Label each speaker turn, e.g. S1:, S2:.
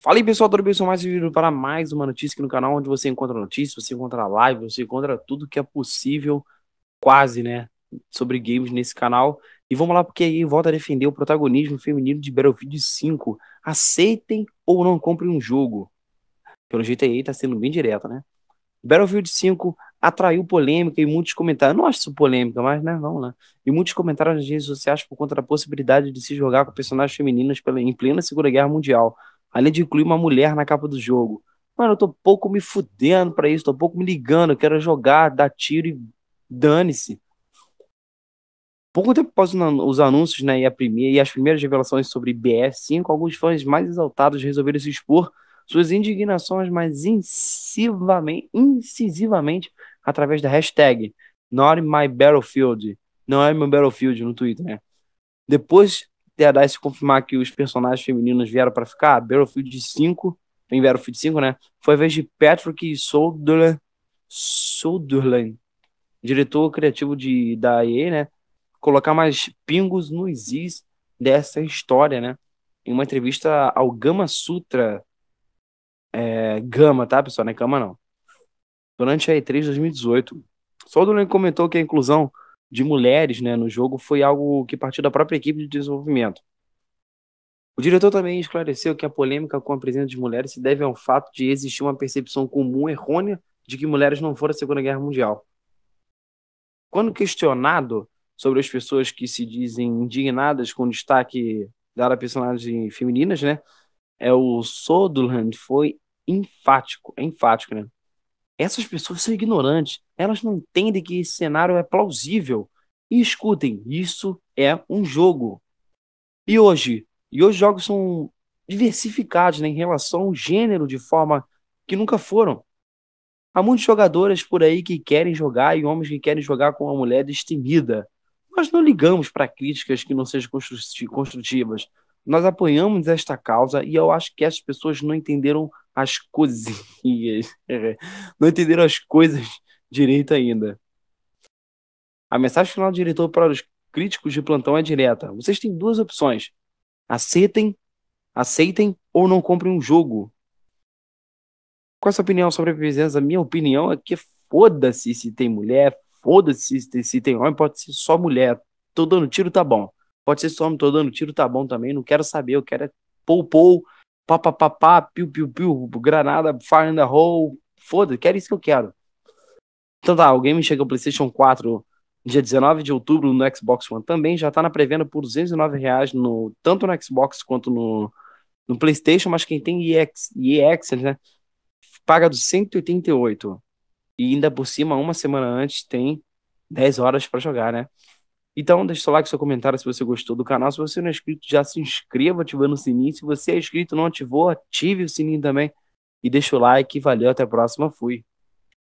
S1: Fala aí pessoal, tudo bem? Sou mais vídeo para mais uma notícia aqui no canal, onde você encontra notícias, você encontra live, você encontra tudo que é possível, quase, né, sobre games nesse canal. E vamos lá, porque aí volta a defender o protagonismo feminino de Battlefield 5. Aceitem ou não comprem um jogo. Pelo jeito aí, tá sendo bem direto, né? Battlefield 5 atraiu polêmica e muitos comentários. Não acho isso polêmica, mas né, vamos lá. E muitos comentários nas redes sociais por conta da possibilidade de se jogar com personagens femininas em plena Segunda Guerra Mundial além de incluir uma mulher na capa do jogo. Mano, eu tô pouco me fudendo pra isso, tô pouco me ligando, eu quero jogar, dar tiro e dane-se. Pouco tempo após os anúncios né, e, a primeira, e as primeiras revelações sobre BF5, alguns fãs mais exaltados resolveram se expor suas indignações mais incisivamente, incisivamente através da hashtag #NotMyBattlefield. Não é meu Battlefield no Twitter, né? Depois terá se confirmar que os personagens femininos vieram para ficar, Battlefield 5, em Battlefield 5, né? Foi a vez de Patrick Sutherland, diretor criativo de, da EA, né? Colocar mais pingos no Isis dessa história, né? Em uma entrevista ao Gama Sutra. É, Gama, tá, pessoal? Não é Gama, não. Durante a E3 2018. Sutherland comentou que a inclusão de mulheres né, no jogo foi algo que partiu da própria equipe de desenvolvimento. O diretor também esclareceu que a polêmica com a presença de mulheres se deve ao fato de existir uma percepção comum errônea de que mulheres não foram à Segunda Guerra Mundial. Quando questionado sobre as pessoas que se dizem indignadas com o destaque dado a personagens femininas, né, é o Sutherland foi enfático, é enfático, né? Essas pessoas são ignorantes, elas não entendem que esse cenário é plausível. E escutem, isso é um jogo. E hoje, e hoje os jogos são diversificados né, em relação ao gênero de forma que nunca foram. Há muitos jogadores por aí que querem jogar e homens que querem jogar com uma mulher destemida. Nós não ligamos para críticas que não sejam construtivas. Nós apoiamos esta causa e eu acho que as pessoas não entenderam as cozinhas. Não entenderam as coisas direito ainda. A mensagem final do diretor para os críticos de plantão é direta. Vocês têm duas opções. Aceitem, aceitem ou não comprem um jogo. Qual é a sua opinião sobre a presença? A minha opinião é que foda-se se tem mulher, foda-se se tem homem, pode ser só mulher. Tô dando tiro, tá bom. Pode ser só homem, tô dando tiro, tá bom também. Não quero saber, eu quero é pou Papapapá, piu, piu, piu, granada, fire in the hole, foda-se, quero isso que eu quero. Então tá, o game chega ao PlayStation 4 dia 19 de outubro no Xbox One também, já tá na pré-venda por 209 reais no, tanto no Xbox quanto no, no PlayStation, mas quem tem EX, EX, né, paga dos 188. E ainda por cima, uma semana antes, tem 10 horas para jogar, né? Então, deixa seu like, seu comentário se você gostou do canal. Se você não é inscrito, já se inscreva ativando o sininho. Se você é inscrito e não ativou, ative o sininho também. E deixa o like. Valeu, até a próxima. Fui.